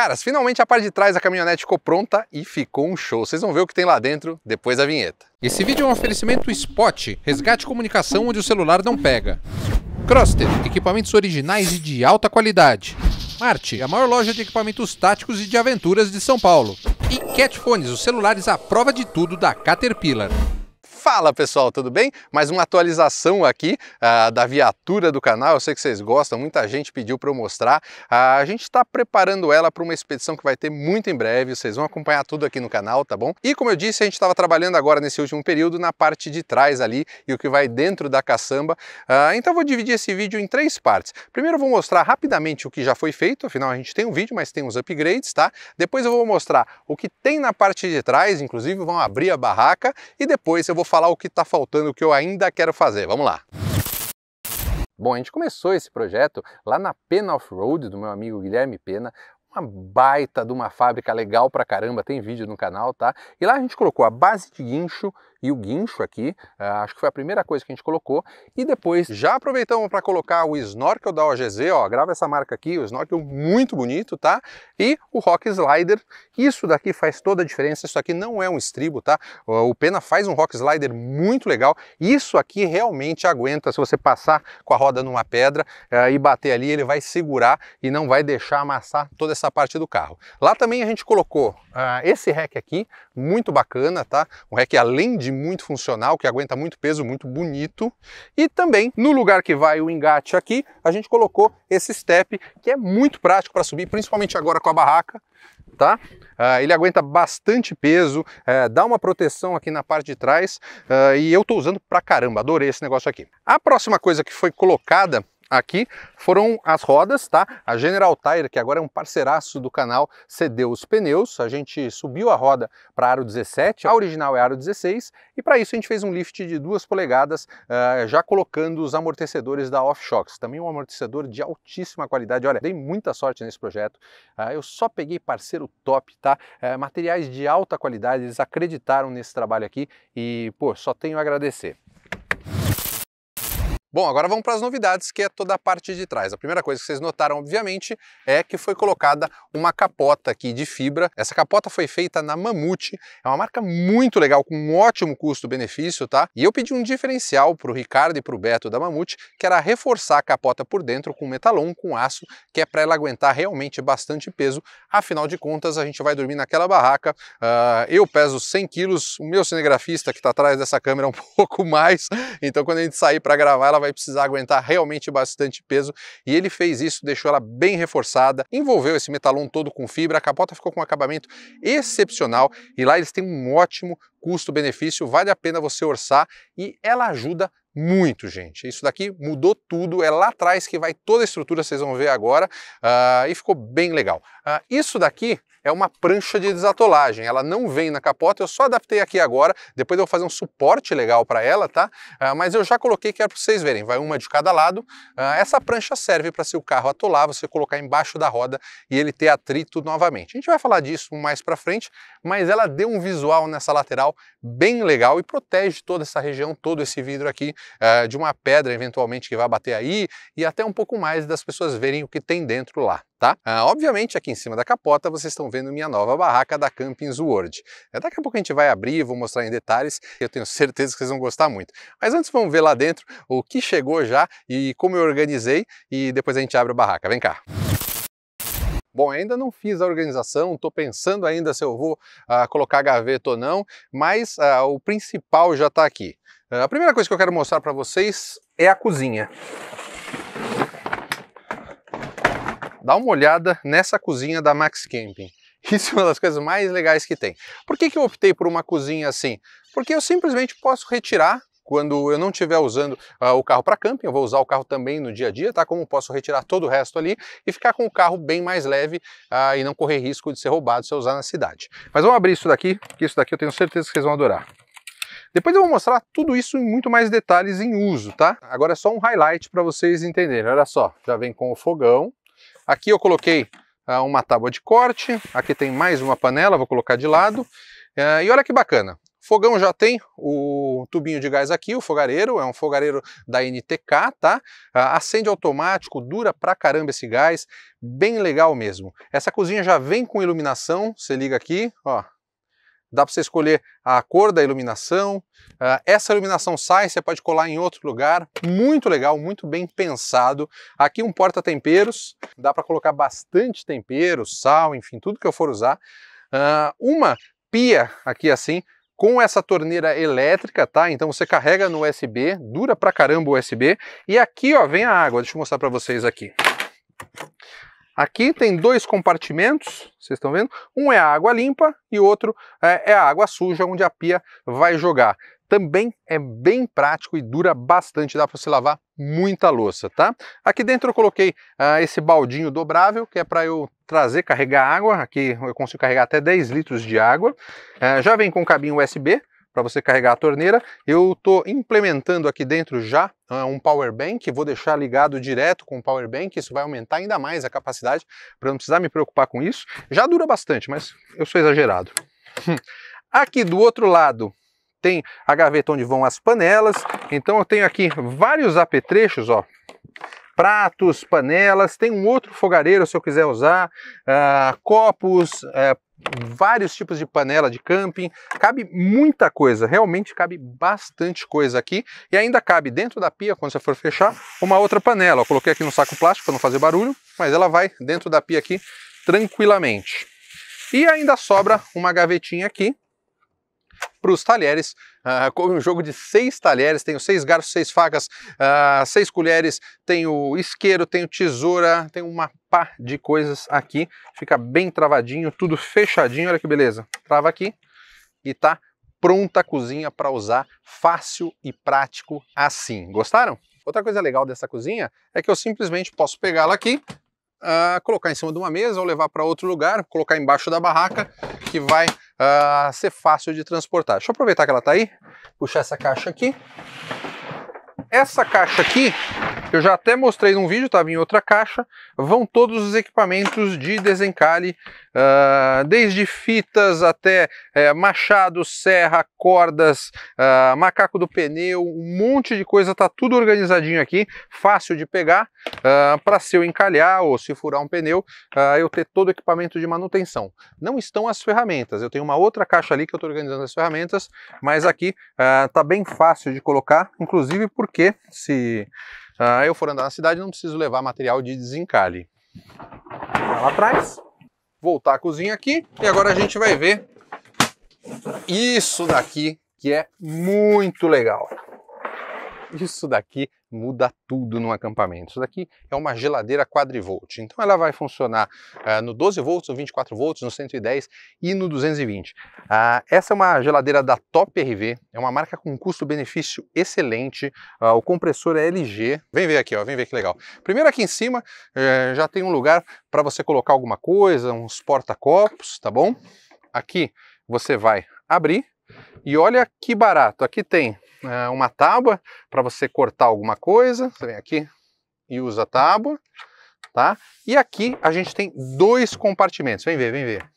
Caras, finalmente a parte de trás da caminhonete ficou pronta e ficou um show. Vocês vão ver o que tem lá dentro depois da vinheta. Esse vídeo é um oferecimento Spot, resgate comunicação onde o celular não pega. Croster, equipamentos originais e de alta qualidade. Marte, a maior loja de equipamentos táticos e de aventuras de São Paulo. E Catfones, os celulares à prova de tudo da Caterpillar. Fala pessoal, tudo bem? Mais uma atualização aqui uh, da viatura do canal, eu sei que vocês gostam, muita gente pediu para eu mostrar. Uh, a gente está preparando ela para uma expedição que vai ter muito em breve, vocês vão acompanhar tudo aqui no canal, tá bom? E como eu disse, a gente estava trabalhando agora nesse último período na parte de trás ali e o que vai dentro da caçamba. Uh, então eu vou dividir esse vídeo em três partes. Primeiro eu vou mostrar rapidamente o que já foi feito, afinal a gente tem um vídeo, mas tem uns upgrades, tá? Depois eu vou mostrar o que tem na parte de trás, inclusive vão abrir a barraca e depois eu vou falar o que está faltando, o que eu ainda quero fazer. Vamos lá! Bom, a gente começou esse projeto lá na Pena Off-Road do meu amigo Guilherme Pena, uma baita de uma fábrica legal pra caramba, tem vídeo no canal, tá? E lá a gente colocou a base de guincho, e o guincho aqui, eh, acho que foi a primeira coisa que a gente colocou. E depois já aproveitamos para colocar o snorkel da OGZ, ó, grava essa marca aqui, o snorkel muito bonito, tá? E o rock slider, isso daqui faz toda a diferença, isso aqui não é um estribo, tá? O Pena faz um rock slider muito legal, isso aqui realmente aguenta se você passar com a roda numa pedra eh, e bater ali, ele vai segurar e não vai deixar amassar toda essa parte do carro. Lá também a gente colocou uh, esse rack aqui, muito bacana, tá? Um rack além de muito funcional, que aguenta muito peso, muito bonito. E também no lugar que vai o engate aqui, a gente colocou esse step, que é muito prático para subir, principalmente agora com a barraca, tá? Uh, ele aguenta bastante peso, uh, dá uma proteção aqui na parte de trás uh, e eu estou usando pra caramba, adorei esse negócio aqui. A próxima coisa que foi colocada aqui foram as rodas, tá? A General Tire, que agora é um parceiraço do canal, cedeu os pneus, a gente subiu a roda para aro 17, a original é aro 16, e para isso a gente fez um lift de duas polegadas, uh, já colocando os amortecedores da Offshocks, também um amortecedor de altíssima qualidade. Olha, dei muita sorte nesse projeto, uh, eu só peguei parceiro top, tá? Uh, materiais de alta qualidade, eles acreditaram nesse trabalho aqui e, pô, só tenho a agradecer. Bom, agora vamos para as novidades, que é toda a parte de trás. A primeira coisa que vocês notaram, obviamente, é que foi colocada uma capota aqui de fibra. Essa capota foi feita na Mamute, é uma marca muito legal, com um ótimo custo-benefício, tá? E eu pedi um diferencial para o Ricardo e para o Beto da Mamute, que era reforçar a capota por dentro com metalon, com aço, que é para ela aguentar realmente bastante peso. Afinal de contas, a gente vai dormir naquela barraca. Uh, eu peso 100 quilos, o meu cinegrafista que está atrás dessa câmera é um pouco mais. Então, quando a gente sair para gravar, ela vai precisar aguentar realmente bastante peso e ele fez isso, deixou ela bem reforçada, envolveu esse metalon todo com fibra, a capota ficou com um acabamento excepcional e lá eles têm um ótimo custo-benefício, vale a pena você orçar e ela ajuda muito, gente. Isso daqui mudou tudo, é lá atrás que vai toda a estrutura, vocês vão ver agora, uh, e ficou bem legal. Uh, isso daqui é uma prancha de desatolagem. Ela não vem na capota, eu só adaptei aqui agora. Depois eu vou fazer um suporte legal para ela, tá? Ah, mas eu já coloquei, quero é para vocês verem. Vai uma de cada lado. Ah, essa prancha serve para se o carro atolar, você colocar embaixo da roda e ele ter atrito novamente. A gente vai falar disso mais para frente, mas ela deu um visual nessa lateral bem legal e protege toda essa região, todo esse vidro aqui ah, de uma pedra eventualmente que vai bater aí e até um pouco mais das pessoas verem o que tem dentro lá tá? Ah, obviamente, aqui em cima da capota, vocês estão vendo minha nova barraca da Campings World. É, daqui a pouco a gente vai abrir, vou mostrar em detalhes, eu tenho certeza que vocês vão gostar muito. Mas antes vamos ver lá dentro o que chegou já e como eu organizei e depois a gente abre a barraca. Vem cá! Bom, ainda não fiz a organização, estou pensando ainda se eu vou uh, colocar gaveta ou não, mas uh, o principal já está aqui. Uh, a primeira coisa que eu quero mostrar para vocês é a cozinha dá uma olhada nessa cozinha da Max Camping. Isso é uma das coisas mais legais que tem. Por que, que eu optei por uma cozinha assim? Porque eu simplesmente posso retirar quando eu não estiver usando uh, o carro para camping, eu vou usar o carro também no dia a dia, tá? Como posso retirar todo o resto ali e ficar com o carro bem mais leve uh, e não correr risco de ser roubado se eu usar na cidade. Mas vamos abrir isso daqui, que isso daqui eu tenho certeza que vocês vão adorar. Depois eu vou mostrar tudo isso em muito mais detalhes em uso, tá? Agora é só um highlight para vocês entenderem. Olha só, já vem com o fogão, Aqui eu coloquei ah, uma tábua de corte, aqui tem mais uma panela, vou colocar de lado. É, e olha que bacana, fogão já tem o tubinho de gás aqui, o fogareiro, é um fogareiro da NTK, tá? Ah, acende automático, dura pra caramba esse gás, bem legal mesmo. Essa cozinha já vem com iluminação, você liga aqui, ó, dá para você escolher a cor da iluminação. Ah, essa iluminação sai, você pode colar em outro lugar. Muito legal, muito bem pensado. Aqui um porta-temperos, dá para colocar bastante tempero, sal, enfim, tudo que eu for usar. Ah, uma pia aqui assim, com essa torneira elétrica, tá? Então você carrega no USB, dura pra caramba o USB. E aqui, ó, vem a água. Deixa eu mostrar para vocês aqui. Aqui tem dois compartimentos, vocês estão vendo? Um é a água limpa e o outro é, é a água suja, onde a pia vai jogar. Também é bem prático e dura bastante, dá para você lavar muita louça, tá? Aqui dentro eu coloquei ah, esse baldinho dobrável, que é para eu trazer, carregar água. Aqui eu consigo carregar até 10 litros de água. Ah, já vem com cabinho USB, para você carregar a torneira. Eu estou implementando aqui dentro já um power bank, vou deixar ligado direto com o power bank, isso vai aumentar ainda mais a capacidade para não precisar me preocupar com isso. Já dura bastante, mas eu sou exagerado. Aqui do outro lado tem a gaveta onde vão as panelas, então eu tenho aqui vários apetrechos, ó, pratos, panelas, tem um outro fogareiro se eu quiser usar, uh, copos, uh, vários tipos de panela de camping, cabe muita coisa, realmente cabe bastante coisa aqui e ainda cabe dentro da pia, quando você for fechar, uma outra panela. Eu coloquei aqui no saco plástico para não fazer barulho, mas ela vai dentro da pia aqui tranquilamente. E ainda sobra uma gavetinha aqui para os talheres. Uh, come um jogo de seis talheres, tenho seis garfos, seis facas, uh, ah, seis colheres, tenho isqueiro, tenho tesoura, tenho uma pá de coisas aqui. Fica bem travadinho, tudo fechadinho, olha que beleza. Trava aqui e tá pronta a cozinha para usar, fácil e prático assim. Gostaram? Outra coisa legal dessa cozinha é que eu simplesmente posso pegá-la aqui, uh, colocar em cima de uma mesa ou levar para outro lugar, colocar embaixo da barraca, que vai uh, ser fácil de transportar. Deixa eu aproveitar que ela está aí, puxar essa caixa aqui. Essa caixa aqui eu já até mostrei num vídeo, estava em outra caixa, vão todos os equipamentos de desencalhe, uh, desde fitas até uh, machado, serra, cordas, uh, macaco do pneu, um monte de coisa, tá tudo organizadinho aqui, fácil de pegar, ah, para se eu encalhar ou se furar um pneu, eu ter todo o equipamento de manutenção. Não estão as ferramentas, eu tenho uma outra caixa ali que eu estou organizando as ferramentas, mas aqui tá bem fácil de colocar, inclusive porque se ah, eu for andar na cidade, não preciso levar material de desencalhe. Lá atrás, voltar a cozinha aqui e agora a gente vai ver isso daqui que é muito legal. Isso daqui muda tudo no acampamento. Isso daqui é uma geladeira quadrivolt. Então ela vai funcionar uh, no 12 volts, no 24 volts, no 110 e no 220. Uh, ah, essa é uma geladeira da Top RV, é uma marca com custo-benefício excelente. Uh, o compressor é LG. Vem ver aqui, ó, vem ver que legal. Primeiro aqui em cima eh, já tem um lugar para você colocar alguma coisa, uns porta-copos, tá bom? Aqui você vai abrir e olha que barato. Aqui tem é, uma tábua para você cortar alguma coisa. Você vem aqui e usa a tábua, tá? E aqui a gente tem dois compartimentos. Vem ver, vem ver.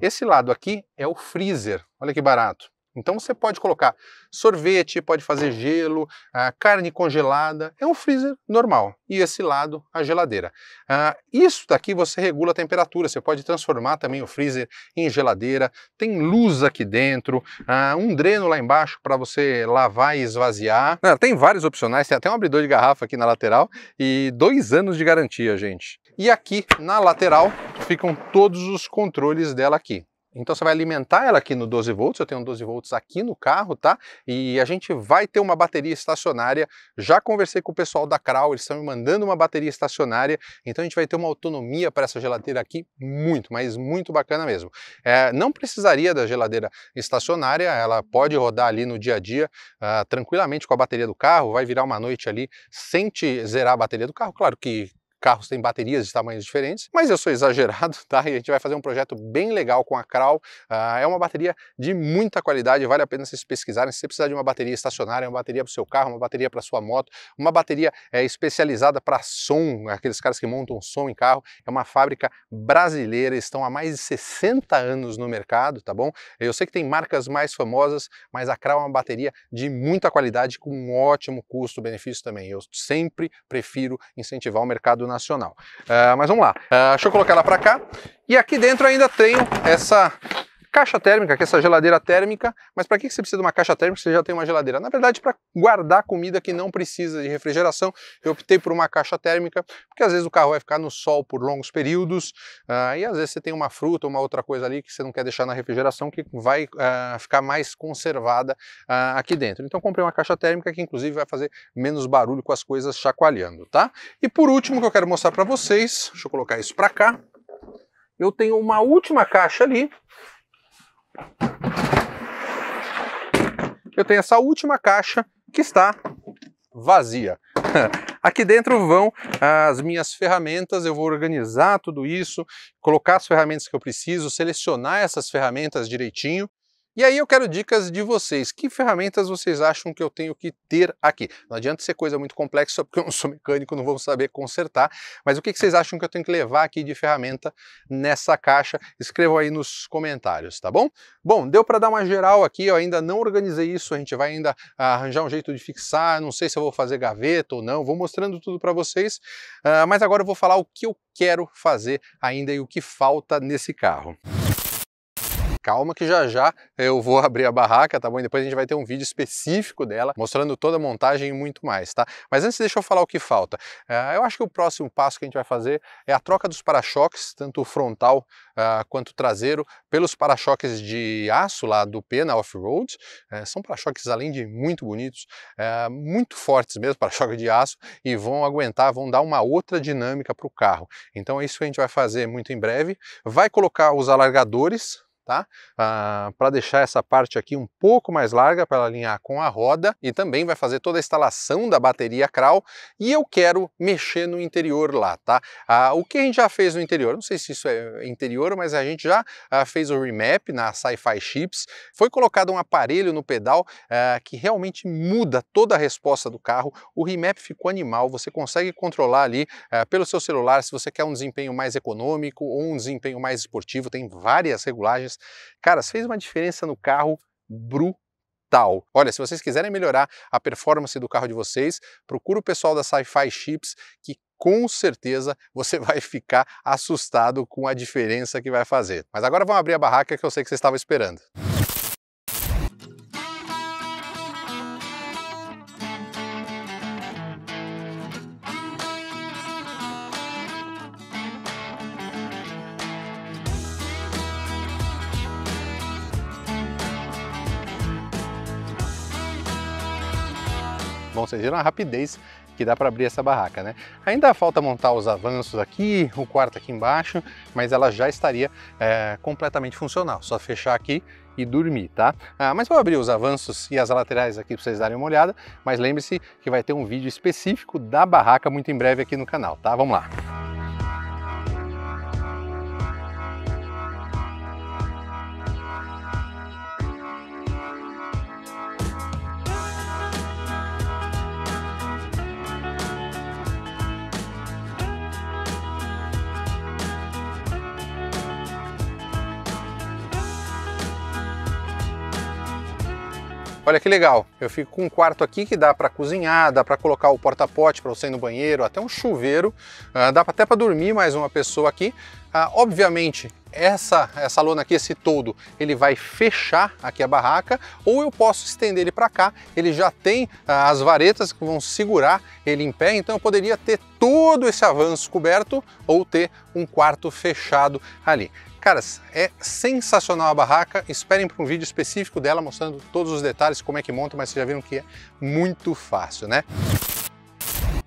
Esse lado aqui é o freezer. Olha que barato. Então você pode colocar sorvete, pode fazer gelo, ah, carne congelada, é um freezer normal. E esse lado, a geladeira. Ah, isso daqui você regula a temperatura, você pode transformar também o freezer em geladeira, tem luz aqui dentro, ah, um dreno lá embaixo para você lavar e esvaziar. Ah, tem vários opcionais, tem até um abridor de garrafa aqui na lateral e dois anos de garantia, gente. E aqui na lateral ficam todos os controles dela aqui. Então você vai alimentar ela aqui no 12 volts, eu tenho um 12 volts aqui no carro, tá? E a gente vai ter uma bateria estacionária. Já conversei com o pessoal da Kral, eles estão me mandando uma bateria estacionária, então a gente vai ter uma autonomia para essa geladeira aqui muito, mas muito bacana mesmo. É, não precisaria da geladeira estacionária, ela pode rodar ali no dia a dia uh, tranquilamente com a bateria do carro, vai virar uma noite ali sem te zerar a bateria do carro. Claro que carros têm baterias de tamanhos diferentes, mas eu sou exagerado, tá? E a gente vai fazer um projeto bem legal com a Kral. Uh, é uma bateria de muita qualidade, vale a pena vocês pesquisarem. Se você precisar de uma bateria estacionária, uma bateria para o seu carro, uma bateria para sua moto, uma bateria é, especializada para som, aqueles caras que montam som em carro, é uma fábrica brasileira, estão há mais de 60 anos no mercado, tá bom? Eu sei que tem marcas mais famosas, mas a Kral é uma bateria de muita qualidade com um ótimo custo-benefício também. Eu sempre prefiro incentivar o mercado nacional. Uh, mas vamos lá, uh, deixa eu colocar ela para cá. E aqui dentro ainda tenho essa Caixa térmica, que é essa geladeira térmica, mas para que você precisa de uma caixa térmica se você já tem uma geladeira? Na verdade, para guardar comida que não precisa de refrigeração, eu optei por uma caixa térmica, porque às vezes o carro vai ficar no sol por longos períodos, uh, e às vezes você tem uma fruta, ou uma outra coisa ali que você não quer deixar na refrigeração, que vai uh, ficar mais conservada uh, aqui dentro. Então comprei uma caixa térmica que inclusive vai fazer menos barulho com as coisas chacoalhando, tá? E por último que eu quero mostrar para vocês, deixa eu colocar isso para cá, eu tenho uma última caixa ali, eu tenho essa última caixa que está vazia. Aqui dentro vão ah, as minhas ferramentas, eu vou organizar tudo isso, colocar as ferramentas que eu preciso, selecionar essas ferramentas direitinho e aí eu quero dicas de vocês. Que ferramentas vocês acham que eu tenho que ter aqui? Não adianta ser coisa muito complexa, só porque eu não sou mecânico, não vou saber consertar. Mas o que é. vocês acham que eu tenho que levar aqui de ferramenta nessa caixa? Escrevam aí nos comentários, tá bom? Bom, deu para dar uma geral aqui, eu ainda não organizei isso, a gente vai ainda arranjar um jeito de fixar, não sei se eu vou fazer gaveta ou não, vou mostrando tudo para vocês, ah, mas agora eu vou falar o que eu quero fazer ainda e o que falta nesse carro calma que já já eu vou abrir a barraca, tá bom? E depois a gente vai ter um vídeo específico dela, mostrando toda a montagem e muito mais, tá? Mas antes deixa eu falar o que falta. Uh, eu acho que o próximo passo que a gente vai fazer é a troca dos para-choques, tanto frontal uh, quanto traseiro, pelos para-choques de aço lá do Pena Off-Road. Uh, são para-choques, além de muito bonitos, é, muito fortes mesmo, para-choque de aço, e vão aguentar, vão dar uma outra dinâmica para o carro. Então é isso que a gente vai fazer muito em breve. Vai colocar os alargadores tá? Ah, para deixar essa parte aqui um pouco mais larga para alinhar com a roda e também vai fazer toda a instalação da bateria Kral e eu quero mexer no interior lá, tá? Ah, o que a gente já fez no interior, não sei se isso é interior, mas a gente já ah, fez o remap na Sci-Fi Chips, foi colocado um aparelho no pedal ah, que realmente muda toda a resposta do carro, o remap ficou animal, você consegue controlar ali ah, pelo seu celular se você quer um desempenho mais econômico ou um desempenho mais esportivo, tem várias regulagens, Cara, fez uma diferença no carro brutal. Olha, se vocês quiserem melhorar a performance do carro de vocês, procura o pessoal da Sci-Fi Chips, que com certeza você vai ficar assustado com a diferença que vai fazer. Mas agora vamos abrir a barraca que eu sei que vocês estavam esperando. vão. Vocês viram a rapidez que dá para abrir essa barraca, né? Ainda falta montar os avanços aqui, o quarto aqui embaixo, mas ela já estaria é, completamente funcional. Só fechar aqui e dormir, tá? Ah, mas vou abrir os avanços e as laterais aqui para vocês darem uma olhada, mas lembre-se que vai ter um vídeo específico da barraca muito em breve aqui no canal, tá? Vamos lá! Olha que legal. Eu fico com um quarto aqui que dá para cozinhar, dá para colocar o porta-pote para você ir no banheiro, até um chuveiro, uh, dá até para dormir mais uma pessoa aqui. Uh, obviamente, essa, essa lona aqui, esse todo, ele vai fechar aqui a barraca, ou eu posso estender ele para cá, ele já tem ah, as varetas que vão segurar ele em pé, então eu poderia ter todo esse avanço coberto ou ter um quarto fechado ali. Caras, é sensacional a barraca, esperem para um vídeo específico dela mostrando todos os detalhes, como é que monta, mas vocês já viram que é muito fácil, né?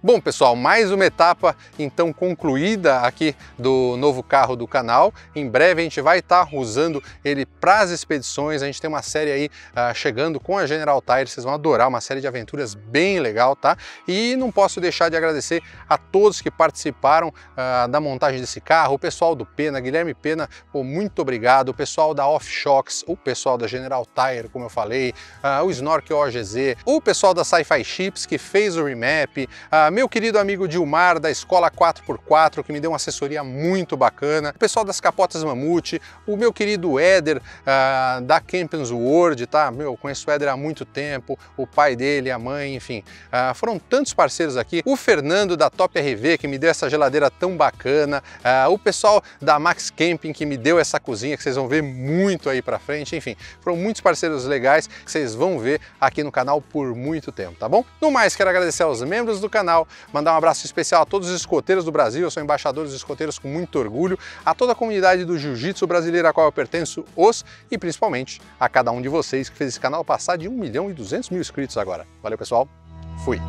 Bom pessoal, mais uma etapa então concluída aqui do novo carro do canal. Em breve a gente vai estar tá usando ele para as expedições. A gente tem uma série aí uh, chegando com a General Tire, vocês vão adorar, uma série de aventuras bem legal, tá? E não posso deixar de agradecer a todos que participaram uh, da montagem desse carro, o pessoal do Pena, Guilherme Pena, pô, muito obrigado, o pessoal da Off Shocks, o pessoal da General Tire, como eu falei, uh, o Snork OGZ, o pessoal da Sci-Fi Chips que fez o remap, uh, meu querido amigo Dilmar, da Escola 4x4, que me deu uma assessoria muito bacana, o pessoal das Capotas Mamute, o meu querido Éder, uh, da Campings World, tá? Meu, conheço o Éder há muito tempo, o pai dele, a mãe, enfim, uh, foram tantos parceiros aqui. O Fernando, da Top RV, que me deu essa geladeira tão bacana, uh, o pessoal da Max Camping, que me deu essa cozinha, que vocês vão ver muito aí pra frente, enfim, foram muitos parceiros legais que vocês vão ver aqui no canal por muito tempo, tá bom? No mais, quero agradecer aos membros do canal, mandar um abraço especial a todos os escoteiros do Brasil, eu sou embaixador dos escoteiros com muito orgulho, a toda a comunidade do Jiu-Jitsu brasileiro a qual eu pertenço, os, e principalmente a cada um de vocês que fez esse canal passar de 1 milhão e 200 mil inscritos agora. Valeu pessoal, fui!